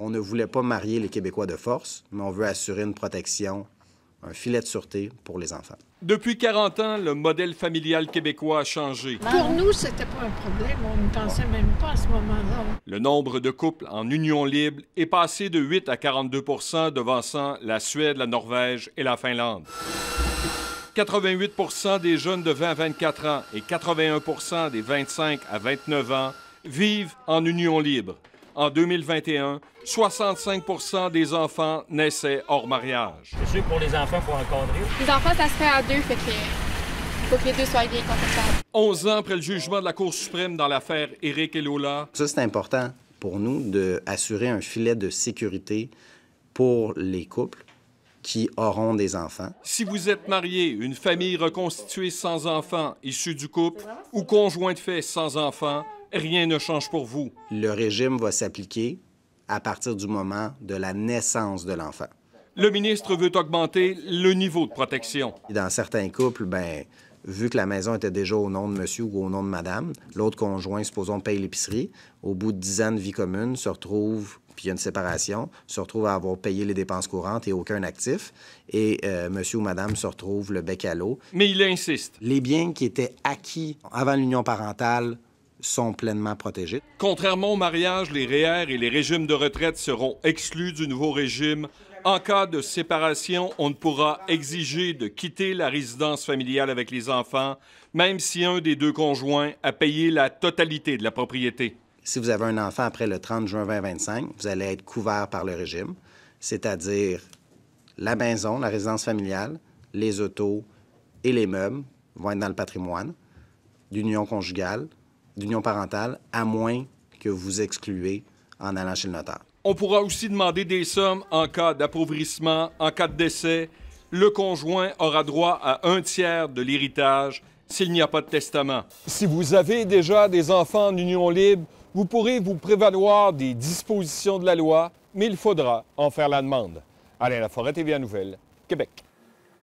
on ne voulait pas marier les Québécois de force, mais on veut assurer une protection, un filet de sûreté pour les enfants. Depuis 40 ans, le modèle familial québécois a changé. Pour nous, c'était pas un problème. On ne pensait même pas à ce moment-là. Le nombre de couples en union libre est passé de 8 à 42 devançant la Suède, la Norvège et la Finlande. 88 des jeunes de 20 à 24 ans et 81 des 25 à 29 ans vivent en union libre en 2021, 65 des enfants naissaient hors mariage. C'est sûr, pour les enfants, pour encadrer. Les enfants, ça se fait à deux, fait que, faut que les deux soient bien 11 ans après le jugement de la Cour suprême dans l'affaire Éric et Lola. Ça, c'est important pour nous d'assurer un filet de sécurité pour les couples qui auront des enfants. Si vous êtes marié, une famille reconstituée sans enfants, issue du couple, ou conjoint de fait sans enfants, rien ne change pour vous. Le régime va s'appliquer à partir du moment de la naissance de l'enfant. Le ministre veut augmenter le niveau de protection. Dans certains couples, ben, vu que la maison était déjà au nom de monsieur ou au nom de madame, l'autre conjoint, supposons, paye l'épicerie, au bout de dix ans de vie commune, se retrouve, puis il y a une séparation, se retrouve à avoir payé les dépenses courantes et aucun actif, et euh, monsieur ou madame se retrouve le bec à l'eau. Mais il insiste. Les biens qui étaient acquis avant l'union parentale sont pleinement protégés. Contrairement au mariage, les REER e et les régimes de retraite seront exclus du nouveau régime. En cas de séparation, on ne pourra exiger de quitter la résidence familiale avec les enfants, même si un des deux conjoints a payé la totalité de la propriété. Si vous avez un enfant après le 30 juin 2025, vous allez être couvert par le régime, c'est-à-dire la maison, la résidence familiale, les autos et les meubles vont être dans le patrimoine d'union conjugale d'union parentale, à moins que vous excluez en allant chez le notaire. On pourra aussi demander des sommes en cas d'appauvrissement, en cas de décès. Le conjoint aura droit à un tiers de l'héritage s'il n'y a pas de testament. Si vous avez déjà des enfants en union libre, vous pourrez vous prévaloir des dispositions de la loi, mais il faudra en faire la demande. Allez, la forêt TVA Nouvelle, Québec.